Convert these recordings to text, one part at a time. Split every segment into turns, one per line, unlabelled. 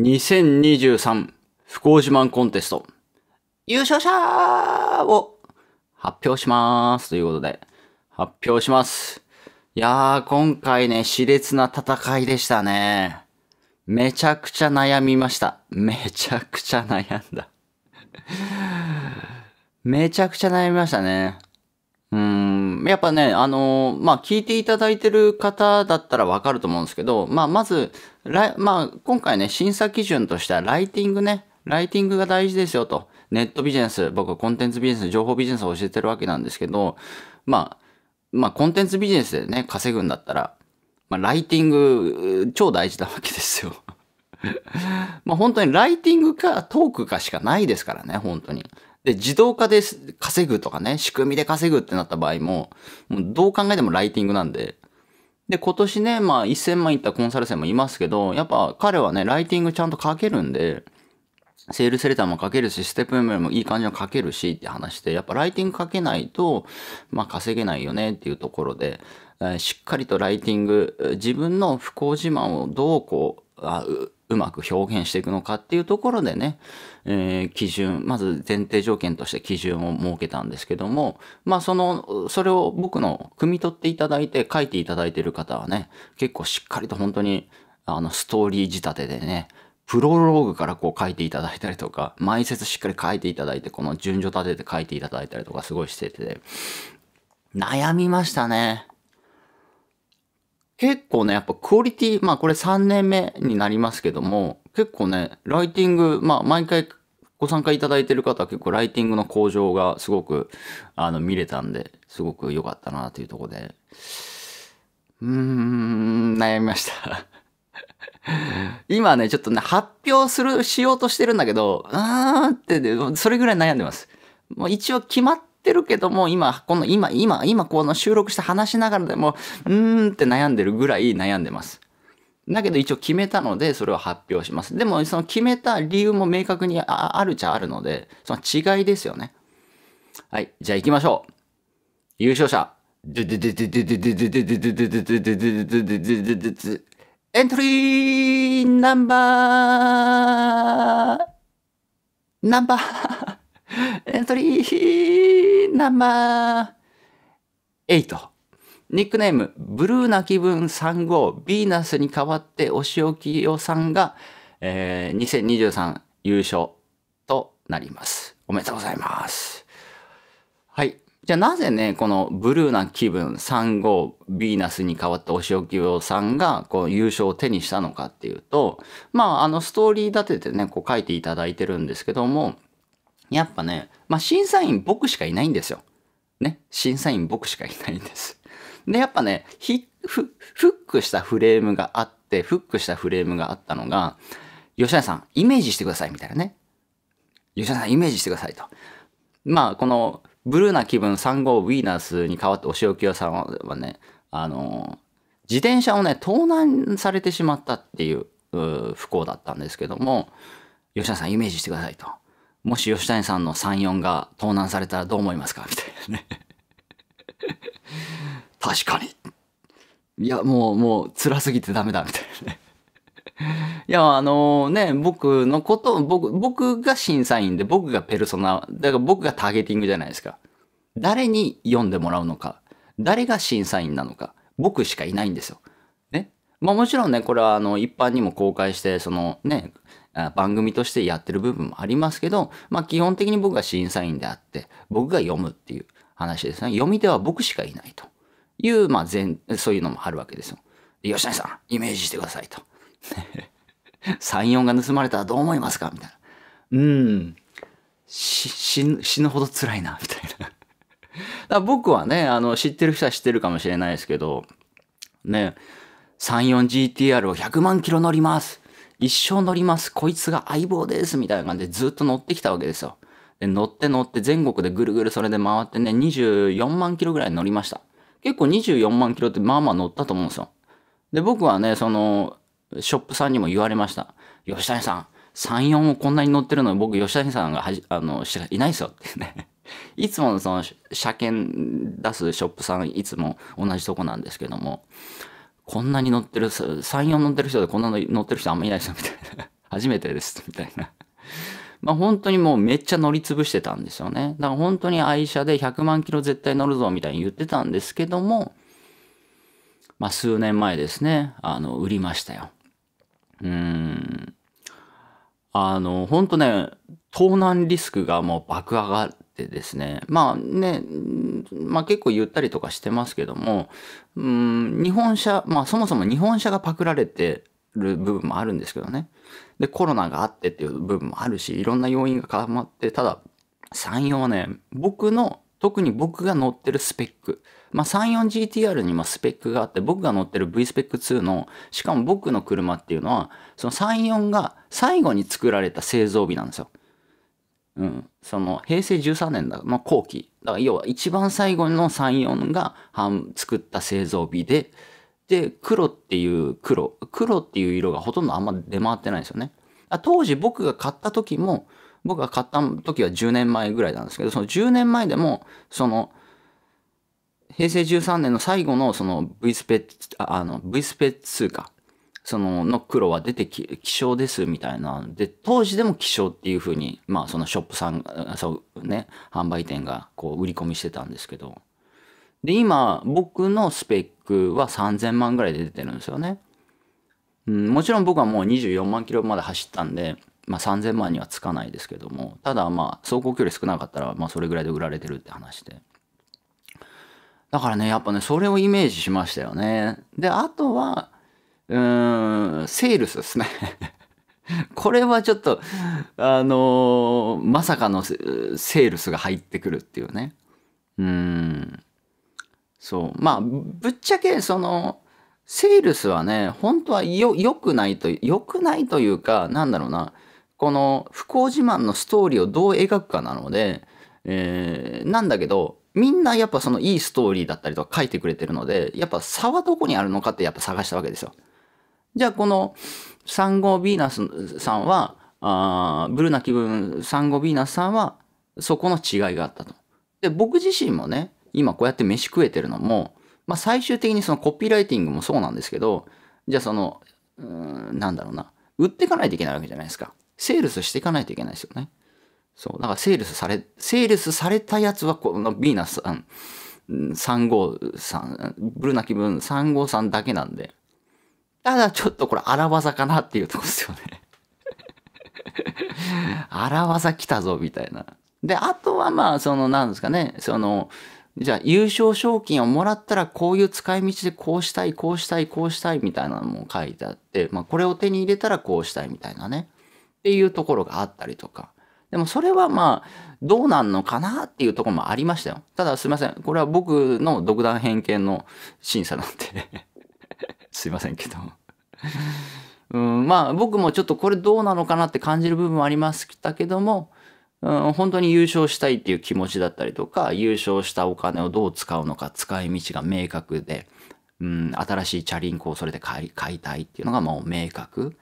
2023不幸自慢コンテスト優勝者を発表しますということで発表します。いやー、今回ね、熾烈な戦いでしたね。めちゃくちゃ悩みました。めちゃくちゃ悩んだめちゃくちゃ悩みましたね。うん、やっぱね、あのー、まあ、聞いていただいてる方だったらわかると思うんですけど、まあ、まず、まあ、今回ね、審査基準としては、ライティングね、ライティングが大事ですよと。ネットビジネス、僕コンテンツビジネス、情報ビジネスを教えてるわけなんですけど、まあ、まあ、コンテンツビジネスでね、稼ぐんだったら、まあ、ライティング、超大事なわけですよ。まあ、本当にライティングかトークかしかないですからね、本当に。で、自動化で稼ぐとかね、仕組みで稼ぐってなった場合も、もうどう考えてもライティングなんで。で、今年ね、まあ1000万いったコンサル生もいますけど、やっぱ彼はね、ライティングちゃんと書けるんで、セールスレターも書けるし、ステップメモもいい感じの書けるしって話して、やっぱライティング書けないと、まあ稼げないよねっていうところで、しっかりとライティング、自分の不幸自慢をどうこう、うまく表現していくのかっていうところでね、えー、基準、まず前提条件として基準を設けたんですけども、まあその、それを僕の汲み取っていただいて書いていただいている方はね、結構しっかりと本当にあのストーリー仕立てでね、プロローグからこう書いていただいたりとか、埋設しっかり書いていただいて、この順序立てて書いていただいたりとかすごいしてて、悩みましたね。結構ね、やっぱクオリティ、まあこれ3年目になりますけども、結構ね、ライティング、まあ毎回ご参加いただいてる方は結構ライティングの向上がすごく、あの、見れたんで、すごく良かったなというとこで、うーん、悩みました 今ね、ちょっとね、発表する、しようとしてるんだけど、うーんって、ね、それぐらい悩んでます。もう一応決まっってるけども、今、この今、今、今、この収録して話しながらでも、うーんって悩んでるぐらい悩んでます。だけど一応決めたので、それを発表します。でも、その決めた理由も明確にあるちゃあるので、その違いですよね。はい。じゃあ行きましょう。優勝者。エントリーナンバーナンバーエントリーナンバー8。ニックネーム、ブルーな気分3号、ヴィーナスに代わってお仕置きよさんが、えー、2023優勝となります。おめでとうございます。はい。じゃあなぜね、このブルーな気分3号、ヴィーナスに代わってお仕置きをさんがこう優勝を手にしたのかっていうと、まあ、あのストーリー立ててね、こう書いていただいてるんですけども、やっぱね、まあ、審査員僕しかいないんですよ。ね、審査員僕しかいないんです。で、やっぱね、フックしたフレームがあって、フックしたフレームがあったのが、吉田さん、イメージしてください、みたいなね。吉田さん、イメージしてくださいと。まあ、この、ブルーな気分3号ウィーナスに代わってお仕置き屋さんはね、あの、自転車をね、盗難されてしまったっていう不幸だったんですけども、吉田さん、イメージしてくださいと。もし吉谷さんの34が盗難されたらどう思いますかみたいなね 確かに。いや、もう、もう、辛すぎてダメだ、みたいなねいや、あのね、僕のこと、僕、僕が審査員で、僕がペルソナ、だから僕がターゲティングじゃないですか。誰に読んでもらうのか、誰が審査員なのか、僕しかいないんですよ。ね。まあもちろんね、これはあの、一般にも公開して、そのね、番組としてやってる部分もありますけど、まあ基本的に僕が審査員であって、僕が読むっていう話ですね。読み手は僕しかいないという、まあそういうのもあるわけですよ。吉谷さん、イメージしてくださいと。34 が盗まれたらどう思いますかみたいな。うん。死ぬ、死ぬほど辛いな、みたいな。だ僕はね、あの、知ってる人は知ってるかもしれないですけど、ね、34GTR を100万キロ乗ります。一生乗ります。こいつが相棒です。みたいな感じでずっと乗ってきたわけですよ。で、乗って乗って全国でぐるぐるそれで回ってね、24万キロぐらい乗りました。結構24万キロってまあまあ乗ったと思うんですよ。で、僕はね、その、ショップさんにも言われました。吉谷さん、3、4をこんなに乗ってるのに僕吉谷さんがはじ、あの、しいないですよってね。いつものその車検出すショップさんいつも同じとこなんですけども、こんなに乗ってる、3、4乗ってる人でこんなの乗ってる人あんまいないですよ、みたいな。初めてです、みたいな。まあ本当にもうめっちゃ乗り潰してたんですよね。だから本当に愛車で100万キロ絶対乗るぞみたいに言ってたんですけども、まあ数年前ですね、あの、売りましたよ。うん。あの、本当ね、盗難リスクがもう爆上がってですねまあね、まあ、結構言ったりとかしてますけどもうん日本車まあそもそも日本車がパクられてる部分もあるんですけどねでコロナがあってっていう部分もあるしいろんな要因が絡まってただ34はね僕の特に僕が乗ってるスペック。まあ、34GTR にもスペックがあって、僕が乗ってる V スペック2の、しかも僕の車っていうのは、その34が最後に作られた製造日なんですよ。うん、その平成13年の後期だから要は一番最後の34が作った製造日でで黒っていう黒黒っていう色がほとんどあんま出回ってないんですよね当時僕が買った時も僕が買った時は10年前ぐらいなんですけどその10年前でもその平成13年の最後のその V スペあの V スペ2かその、の黒は出てき、希少ですみたいな。で、当時でも希少っていうふうに、まあそのショップさん、そうね、販売店がこう売り込みしてたんですけど。で、今、僕のスペックは3000万ぐらいで出てるんですよね。うん、もちろん僕はもう24万キロまで走ったんで、まあ、3000万にはつかないですけども、ただまあ走行距離少なかったら、まあそれぐらいで売られてるって話で。だからね、やっぱね、それをイメージしましたよね。で、あとは、うん、セールスですね。これはちょっと、あのー、まさかのセールスが入ってくるっていうね。うん。そう。まあ、ぶっちゃけ、その、セールスはね、本当はよ、良くないと、良くないというか、なんだろうな、この不幸自慢のストーリーをどう描くかなので、えー、なんだけど、みんなやっぱそのいいストーリーだったりとか書いてくれてるので、やっぱ差はどこにあるのかってやっぱ探したわけですよ。じゃあこの産後ヴィーナスさんは、あブルーな気分産後ヴィーナスさんはそこの違いがあったと。で、僕自身もね、今こうやって飯食えてるのも、まあ最終的にそのコピーライティングもそうなんですけど、じゃあその、うん、なんだろうな、売っていかないといけないわけじゃないですか。セールスしていかないといけないですよね。そう。だからセールスされ、セールスされたやつはこのヴィーナスさん、3さん、ブルーな気分3さんだけなんで。ただちょっとこれ荒技かなっていうとこですよね 荒技来たぞみたいな。で、あとはまあ、その、なんですかね、その、じゃあ優勝賞金をもらったらこういう使い道でこうしたい、こうしたい、こうしたいみたいなのも書いてあって、まあこれを手に入れたらこうしたいみたいなね。っていうところがあったりとか。でもそれはまあ、どうなんのかなっていうところもありましたよ。ただすいません。これは僕の独断偏見の審査なんで すいませんけど。うん、まあ僕もちょっとこれどうなのかなって感じる部分はありましたけども、うん、本当に優勝したいっていう気持ちだったりとか、優勝したお金をどう使うのか、使い道が明確で、うん、新しいチャリンコをそれで買い買いたいっていうのがもう明確。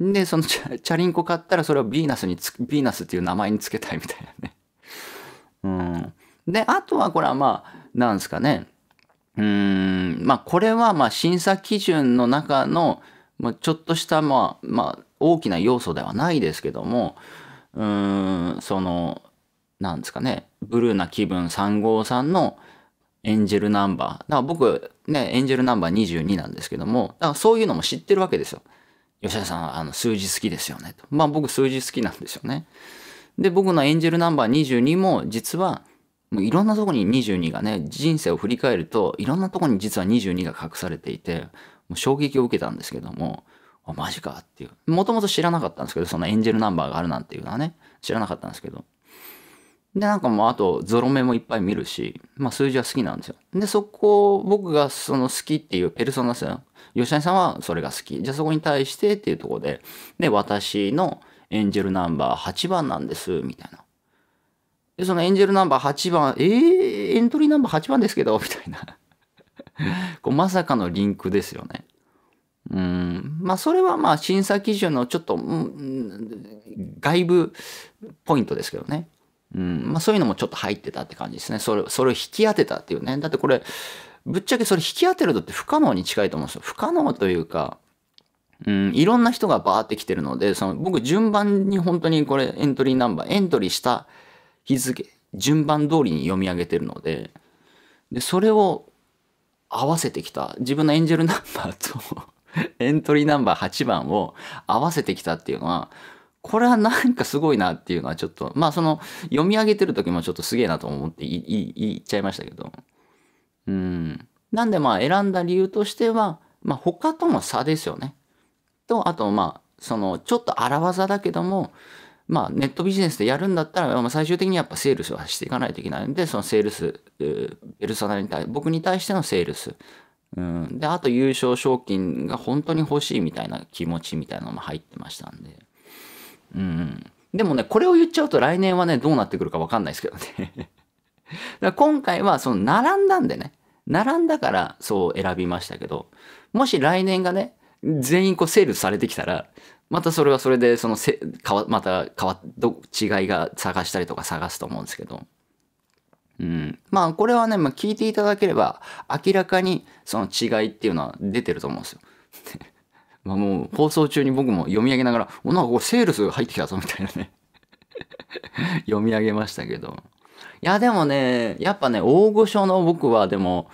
で、そのチャリンコ買ったらそれをヴィーナスにつ、ヴィーナスっていう名前につけたいみたいなね。うん。で、あとはこれはまあ、なんですかね。うーん、まあこれはまあ審査基準の中の、まちょっとしたまあ、まあ大きな要素ではないですけども、うーん、その、なんですかね、ブルーな気分3号さんのエンジェルナンバー。だから僕、ね、エンジェルナンバー22なんですけども、だからそういうのも知ってるわけですよ。吉田さん、あの、数字好きですよね。と。まあ僕数字好きなんですよね。で、僕のエンジェルナンバー22も実は、もういろんなとこに22がね、人生を振り返ると、いろんなとこに実は22が隠されていて、もう衝撃を受けたんですけども、あ、マジかっていう。もともと知らなかったんですけど、そのエンジェルナンバーがあるなんていうのはね、知らなかったんですけど。で、なんかもうあと、ゾロ目もいっぱい見るし、まあ数字は好きなんですよ。で、そこ、僕がその好きっていうペルソナですよ。吉谷さんはそれが好き。じゃあそこに対してっていうとこで、で、私のエンジェルナンバー8番なんです、みたいな。で、そのエンジェルナンバー8番、えー、エントリーナンバー8番ですけど、みたいな こうまさかのリンクですよね。うん。まあ、それはまあ、審査基準のちょっと、うん、外部ポイントですけどね。うん。まあ、そういうのもちょっと入ってたって感じですね。それ、それを引き当てたっていうね。だってこれ、ぶっちゃけそれ引き当てるとって不可能に近いと思うんですよ。不可能というか、うん、いろんな人がバーって来てるので、その僕順番に本当にこれエントリーナンバー、エントリーした日付、順番通りに読み上げてるので、で、それを合わせてきた。自分のエンジェルナンバーと エントリーナンバー8番を合わせてきたっていうのは、これはなんかすごいなっていうのはちょっと、まあその読み上げてる時もちょっとすげえなと思って言っちゃいましたけど。うん。なんでまあ選んだ理由としては、まあ他との差ですよね。と、あとまあ、そのちょっと荒技だけども、まあ、ネットビジネスでやるんだったら、まあ、最終的にやっぱセールスはしていかないといけないので、そのセールス、ペルソナに対、僕に対してのセールス。うん、で、あと優勝賞金が本当に欲しいみたいな気持ちみたいなのも入ってましたんで。うん。でもね、これを言っちゃうと来年はね、どうなってくるかわかんないですけどね だ今回はその並んだんでね、並んだからそう選びましたけど、もし来年がね、全員こうセールされてきたら、またそれはそれで、そのせ、わ、また変わ、ど、違いが探したりとか探すと思うんですけど。うん。まあ、これはね、まあ、聞いていただければ、明らかにその違いっていうのは出てると思うんですよ。まあもう、放送中に僕も読み上げながら、お、なんかこれセールス入ってきたぞ、みたいなね 読み上げましたけど。いや、でもね、やっぱね、大御所の僕は、でも、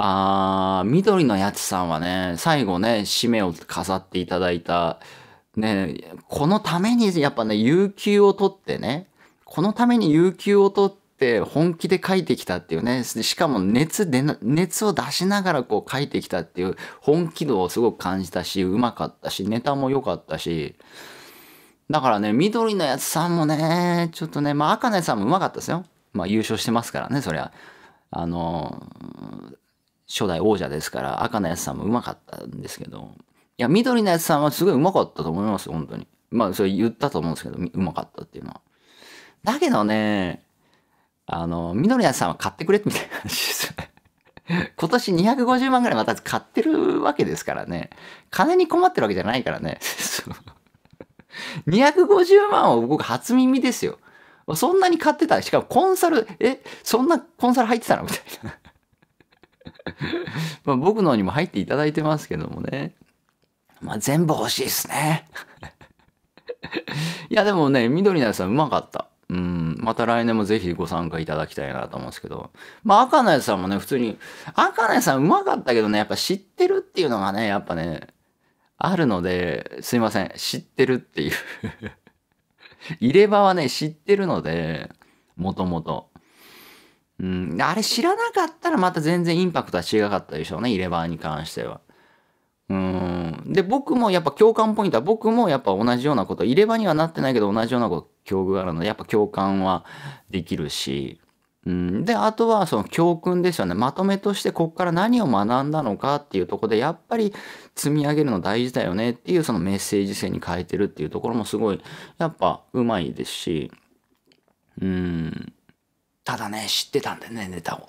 あー、緑のやつさんはね、最後ね、締めを飾っていただいた、ね、このためにやっぱね、有給を取ってね、このために有給を取って、本気で書いてきたっていうね、しかも熱で熱を出しながらこう書いてきたっていう本気度をすごく感じたし、うまかったし、ネタも良かったし、だからね、緑のやつさんもね、ちょっとね、まあ、赤つさんもうまかったですよ。まあ、優勝してますからね、そりゃ。あの初代王者ですから、赤のやつさんもうまかったんですけど、いや、緑のやつさんはすごいうまかったと思いますよ、本当に。まあ、それ言ったと思うんですけど、うまかったっていうのは。だけどね、あの、緑のやつさんは買ってくれみたいな話ですね。今年250万ぐらいまた買ってるわけですからね。金に困ってるわけじゃないからね。250万は僕初耳ですよ。そんなに買ってたしかもコンサル、え、そんなコンサル入ってたのみたいな。まあ僕のにも入っていただいてますけどもね。まあ全部欲しいっすね。いやでもね、緑のやつはうまかった。うん、また来年もぜひご参加いただきたいなと思うんですけど。まあ赤のやつさんもね、普通に、赤のやつさんうまかったけどね、やっぱ知ってるっていうのがね、やっぱね、あるので、すいません、知ってるっていう 入れ歯はね、知ってるので、もともと。うん、あれ知らなかったらまた全然インパクトは違かったでしょうね、入れ歯に関しては。うん。で、僕もやっぱ共感ポイントは、僕もやっぱ同じようなこと、入れ歯にはなってないけど同じようなこと、境遇があるので、やっぱ共感はできるし、うん、で、あとはその教訓ですよね。まとめとしてここから何を学んだのかっていうとこで、やっぱり積み上げるの大事だよねっていうそのメッセージ性に変えてるっていうところもすごい、やっぱうまいですし、うん。ただね、知ってたんだよね、ネタを。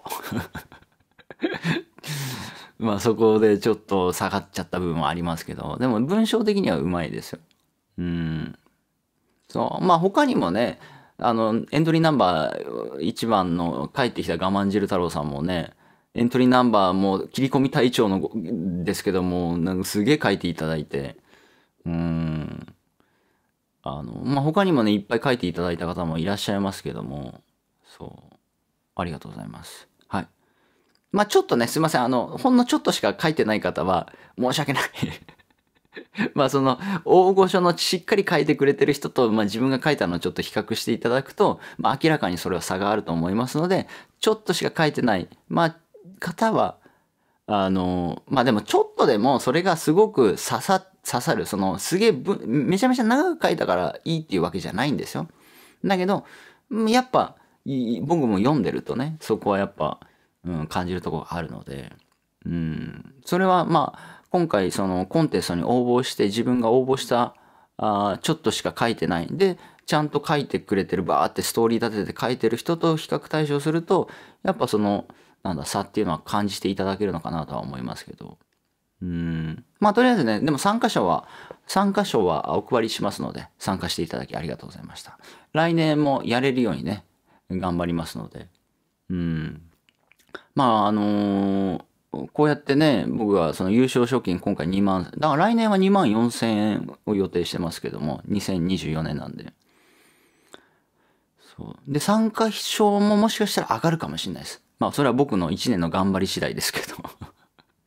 まあそこでちょっと下がっちゃった部分はありますけど、でも文章的にはうまいですよ。うん。そう。まあ他にもね、あの、エントリーナンバー1番の帰ってきた我慢汁太郎さんもね、エントリーナンバーも切り込み隊長のですけども、なんかすげえ書いていただいて、うん。あの、まあ、他にもね、いっぱい書いていただいた方もいらっしゃいますけども、そうありがとうございますはいまあちょっとねすいませんあのほんのちょっとしか書いてない方は申し訳ない まあその大御所のしっかり書いてくれてる人と、まあ、自分が書いたのをちょっと比較していただくと、まあ、明らかにそれは差があると思いますのでちょっとしか書いてない、まあ、方はあのまあでもちょっとでもそれがすごく刺さ刺さるそのすげえめちゃめちゃ長く書いたからいいっていうわけじゃないんですよ。だけどやっぱ僕も読んでるとね、そこはやっぱ、うん、感じるとこがあるので、うん、それはまあ、今回そのコンテストに応募して自分が応募したあちょっとしか書いてないんで、ちゃんと書いてくれてる、バーってストーリー立てて書いてる人と比較対象すると、やっぱその、なんだ、差っていうのは感じていただけるのかなとは思いますけど。うん。まあ、とりあえずね、でも参加者は、参加賞はお配りしますので、参加していただきありがとうございました。来年もやれるようにね、頑張りますので。うん。まあ、あのー、こうやってね、僕はその優勝賞金今回2万、だから来年は2万4千円を予定してますけども、2024年なんで。そう。で、参加賞ももしかしたら上がるかもしれないです。まあ、それは僕の1年の頑張り次第ですけど。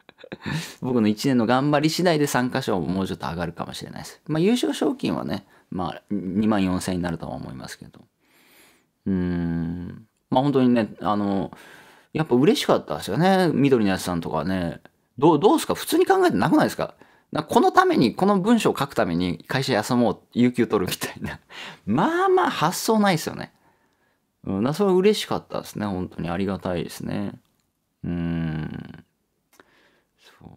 僕の1年の頑張り次第で参加賞ももうちょっと上がるかもしれないです。まあ、優勝賞金はね、まあ、2万4千円になるとは思いますけど。うん。まあ本当にね、あの、やっぱ嬉しかったですよね。緑のやつさんとかね。どう、どうすか普通に考えてなくないですかこのために、この文章を書くために会社休もう、有給取るみたいな。まあまあ発想ないですよね。うん、それは嬉しかったですね。本当にありがたいですね。うん。そう。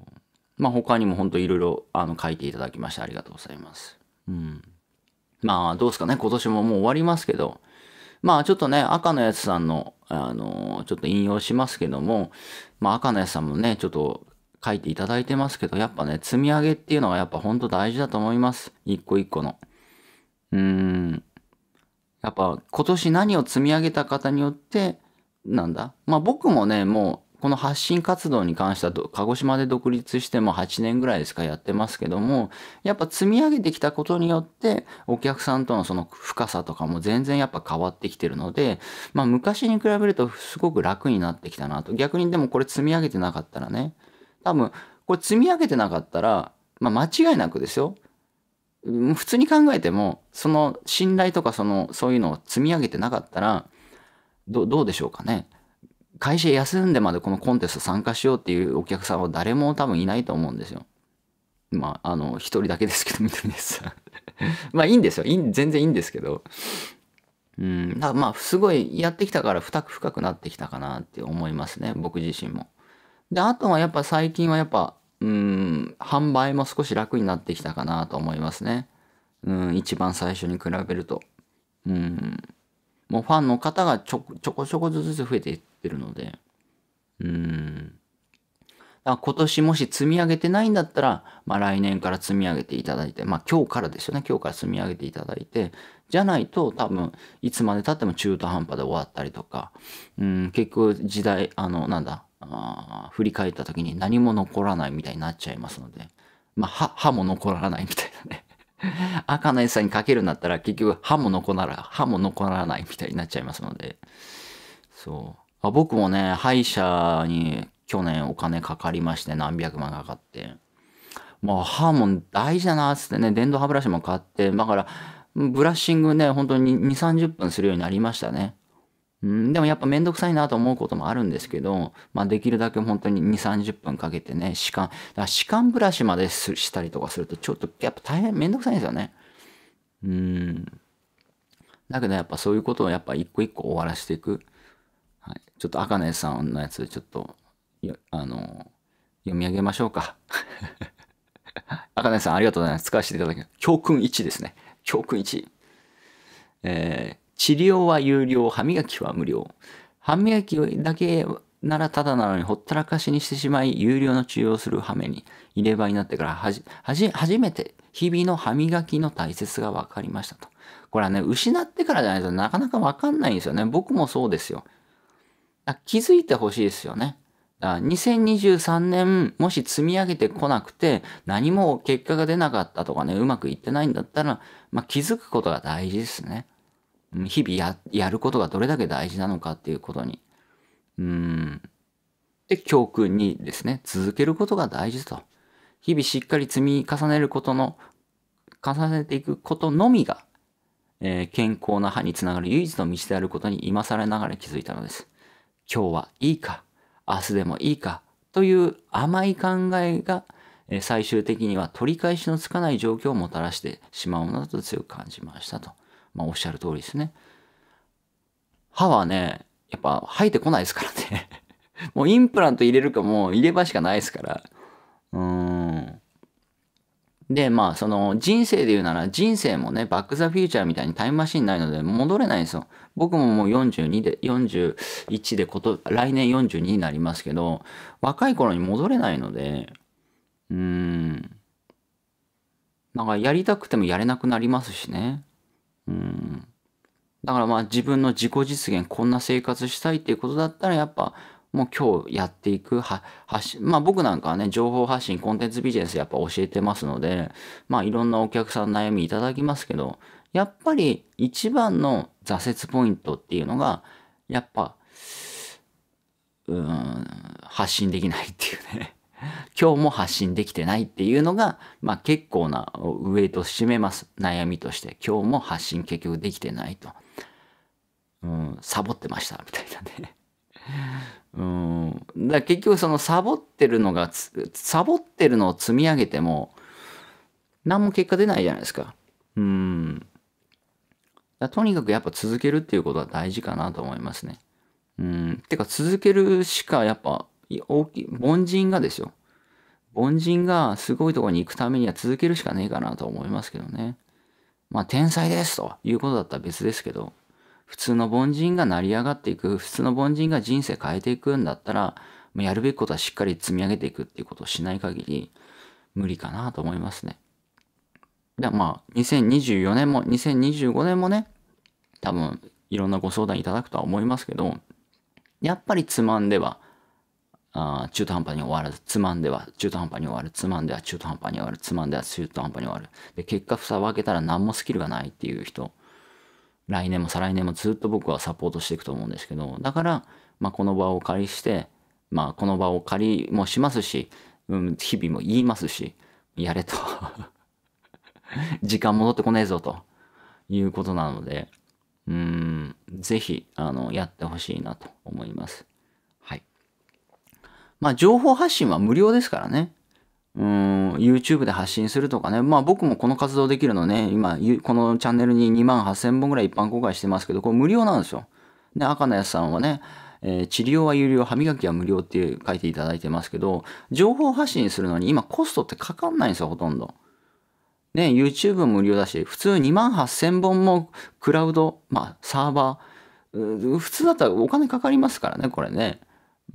まあ他にも本当いろいろあの書いていただきましてありがとうございます。うん。まあどうすかね。今年ももう終わりますけど。まあちょっとね、赤のやつさんの、あの、ちょっと引用しますけども、まあ赤のやつさんもね、ちょっと書いていただいてますけど、やっぱね、積み上げっていうのがやっぱほんと大事だと思います。一個一個の。うーん。やっぱ今年何を積み上げた方によって、なんだ。まあ僕もね、もうこの発信活動に関しては鹿児島で独立しても8年ぐらいですかやってますけどもやっぱ積み上げてきたことによってお客さんとのその深さとかも全然やっぱ変わってきてるので、まあ、昔に比べるとすごく楽になってきたなと逆にでもこれ積み上げてなかったらね多分これ積み上げてなかったら、まあ、間違いなくですよ普通に考えてもその信頼とかそのそういうのを積み上げてなかったらどどうでしょうかね会社休んでまでこのコンテスト参加しようっていうお客さんは誰も多分いないと思うんですよ。まあ、あの、一人だけですけど、みたいでさ。まあ、いいんですよ。いい、全然いいんですけど。うん、だまあ、すごいやってきたから、深く深くなってきたかなって思いますね。僕自身も。で、あとはやっぱ最近はやっぱ、うん、販売も少し楽になってきたかなと思いますね。うん、一番最初に比べると。うん。もうファンの方がちょちょこちょこずつ増えていってるので、うーん。だから今年もし積み上げてないんだったら、まあ来年から積み上げていただいて、まあ今日からですよね、今日から積み上げていただいて、じゃないと多分いつまでたっても中途半端で終わったりとか、うん、結局時代、あの、なんだ、あ振り返った時に何も残らないみたいになっちゃいますので、まあ歯も残らないみたいなね赤 の餌にかけるんだったら結局歯も残ら歯も残らないみたいになっちゃいますのでそうあ僕もね歯医者に去年お金かかりまして何百万かかってもう歯も大事だなっつってね電動歯ブラシも買ってだからブラッシングね本当に2 3 0分するようになりましたねうん、でもやっぱめんどくさいなと思うこともあるんですけど、まあ、できるだけ本当に2、30分かけてね、歯間、だから歯間ブラシまでしたりとかすると、ちょっとやっぱ大変めんどくさいんですよね。うん。だけどやっぱそういうことをやっぱ一個一個終わらせていく。はい、ちょっと赤根さんのやつ、ちょっと、あの、読み上げましょうか。赤 根さんありがとうございます。使わせていただき教訓1ですね。教訓1。えー治療は有料、歯磨きは無料。歯磨きだけならただなのにほったらかしにしてしまい、有料の治療をする羽目に入れ歯になってからはじ、はじ、初めて日々の歯磨きの大切が分かりましたと。これはね、失ってからじゃないとなかなか分かんないんですよね。僕もそうですよ。気づいてほしいですよね。2023年もし積み上げてこなくて何も結果が出なかったとかねうまくいってないんだったら、まあ、気づくことが大事ですね。日々ややることがどれだけ大事なのかっていうことに。うん。で、教訓にですね、続けることが大事と。日々しっかり積み重ねることの、重ねていくことのみが、えー、健康な歯につながる唯一の道であることに今更ながら気づいたのです。今日はいいか、明日でもいいか、という甘い考えが、えー、最終的には取り返しのつかない状況をもたらしてしまうのだと強く感じましたと。まあ、おっしゃる通りですね。歯はね、やっぱ生えてこないですからね。もうインプラント入れるかもう入れ歯しかないですから。うん。で、まあ、その人生で言うなら人生もね、バックザフューチャーみたいにタイムマシンないので戻れないんですよ。僕ももう42で、41でこと、来年42になりますけど、若い頃に戻れないので、うん。なんかやりたくてもやれなくなりますしね。うん。だからまあ自分の自己実現、こんな生活したいっていうことだったらやっぱもう今日やっていく、は、発信、まあ僕なんかはね、情報発信、コンテンツビジネスやっぱ教えてますので、まあいろんなお客さん悩みいただきますけど、やっぱり一番の挫折ポイントっていうのが、やっぱ、うん、発信できないっていうね今日も発信できてないっていうのが、まあ、結構な上と占めます悩みとして今日も発信結局できてないと、うん、サボってましたみたいなね うんだ結局そのサボってるのがサボってるのを積み上げても何も結果出ないじゃないですかうんとにかくやっぱ続けるっていうことは大事かなと思いますねうんてか続けるしかやっぱ大きい、凡人がですよ。凡人がすごいところに行くためには続けるしかねえかなと思いますけどね。まあ、天才ですということだったら別ですけど、普通の凡人が成り上がっていく、普通の凡人が人生変えていくんだったら、やるべきことはしっかり積み上げていくっていうことをしない限り、無理かなと思いますね。で、まあ、2024年も、2025年もね、多分、いろんなご相談いただくとは思いますけど、やっぱりつまんではあ中途半端に終わらず、つまんでは中途半端に終わる、つまんでは中途半端に終わる、つまんでは中途半端に終わる。で、結果、蓋を開けたら何もスキルがないっていう人、来年も再来年もずっと僕はサポートしていくと思うんですけど、だから、まあ、この場を借りして、まあ、この場を借りもしますし、うん、日々も言いますし、やれと 時間戻ってこねえぞということなので、うん、ぜひ、あの、やってほしいなと思います。まあ、情報発信は無料ですからね。うん、YouTube で発信するとかね。まあ僕もこの活動できるのね、今、このチャンネルに2万8000本ぐらい一般公開してますけど、これ無料なんですよ。で、赤のやさんはね、えー、治療は有料、歯磨きは無料って書いていただいてますけど、情報発信するのに今コストってかかんないんですよ、ほとんど。ね、YouTube 無料だし、普通2万8000本もクラウド、まあサーバー、普通だったらお金かかりますからね、これね。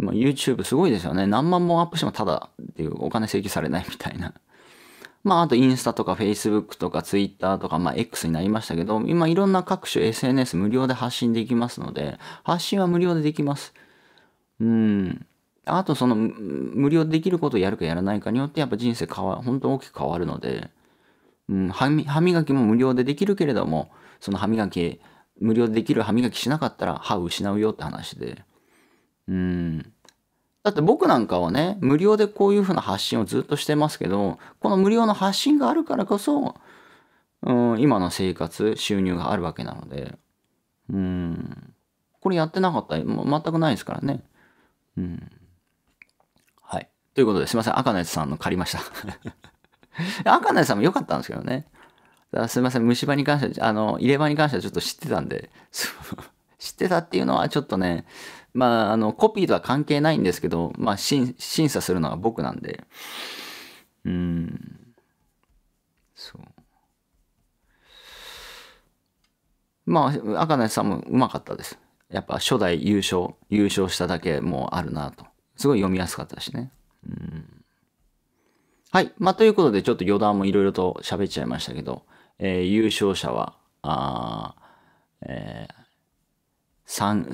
今 YouTube すごいですよね。何万本アップしてもただっていうお金請求されないみたいな。まあ、あとインスタとか Facebook とか Twitter とか、まあ、X になりましたけど、今いろんな各種 SNS 無料で発信できますので、発信は無料でできます。うん。あとその、無料でできることをやるかやらないかによって、やっぱ人生変わ、本当大きく変わるので、うん、歯磨きも無料でできるけれども、その歯磨き、無料でできる歯磨きしなかったら歯を失うよって話で。うん。だって僕なんかはね、無料でこういうふうな発信をずっとしてますけど、この無料の発信があるからこそ、うん、今の生活、収入があるわけなので、うん。これやってなかったら、全くないですからね。うん。はい。ということで、すいません。赤のやつさんの借りました 赤のやつさんも良かったんですけどね。すいません。虫歯に関しては、あの、入れ歯に関してはちょっと知ってたんで、知ってたっていうのはちょっとね、まあ、あの、コピーとは関係ないんですけど、まあ、審査するのは僕なんで、うん、そう。まあ、赤根さんもうまかったです。やっぱ初代優勝、優勝しただけもうあるなと。すごい読みやすかったしね。うん。はい。まあ、ということで、ちょっと余談もいろいろと喋っちゃいましたけど、えー、優勝者は、あえー、3、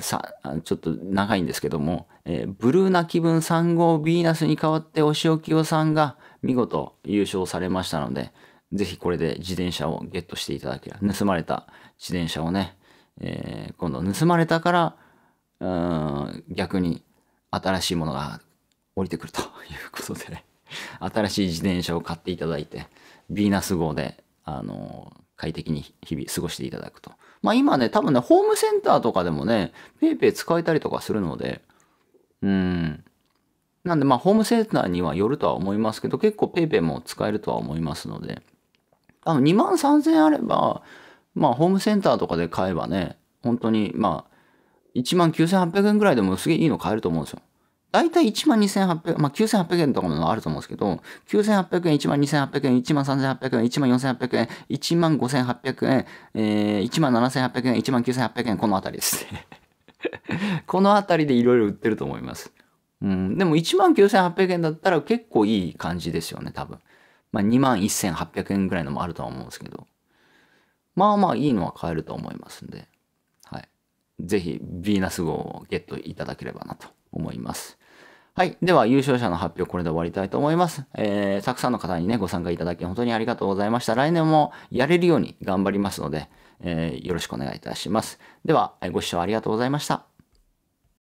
3ちょっと長いんですけども、えー、ブルーな気分3号ヴィーナスに代わってお仕置きをさんが見事優勝されましたので、ぜひこれで自転車をゲットしていただけ盗まれた自転車をね、えー、今度盗まれたから、逆に新しいものが降りてくるということで、新しい自転車を買っていただいて、ヴィーナス号で、あのー、快適に日々過ごしていただくと。まあ今ね、多分ね、ホームセンターとかでもね、PayPay 使えたりとかするので、うん。なんでまあホームセンターにはよるとは思いますけど、結構 PayPay も使えるとは思いますので、あの2万3000円あれば、まあホームセンターとかで買えばね、本当にまあ1万9800円ぐらいでもすげえいいの買えると思うんですよ。大体1万2800、まあ、9800円とかもあると思うんですけど、9800円、1万2800円、1万3800円、1万4800円、1万5800円、えー、1万7800円、1万9800円、このあたりですね。このあたりでいろいろ売ってると思います。うん、でも1万9800円だったら結構いい感じですよね、多分。まあ、2万1800円ぐらいのもあるとは思うんですけど。まあまあいいのは買えると思いますんで、はい。ぜひ、ヴィーナス号をゲットいただければなと思います。はい。では、優勝者の発表、これで終わりたいと思います。えー、たくさんの方にね、ご参加いただき、本当にありがとうございました。来年もやれるように頑張りますので、えー、よろしくお願いいたします。では、ご視聴ありがとうございました。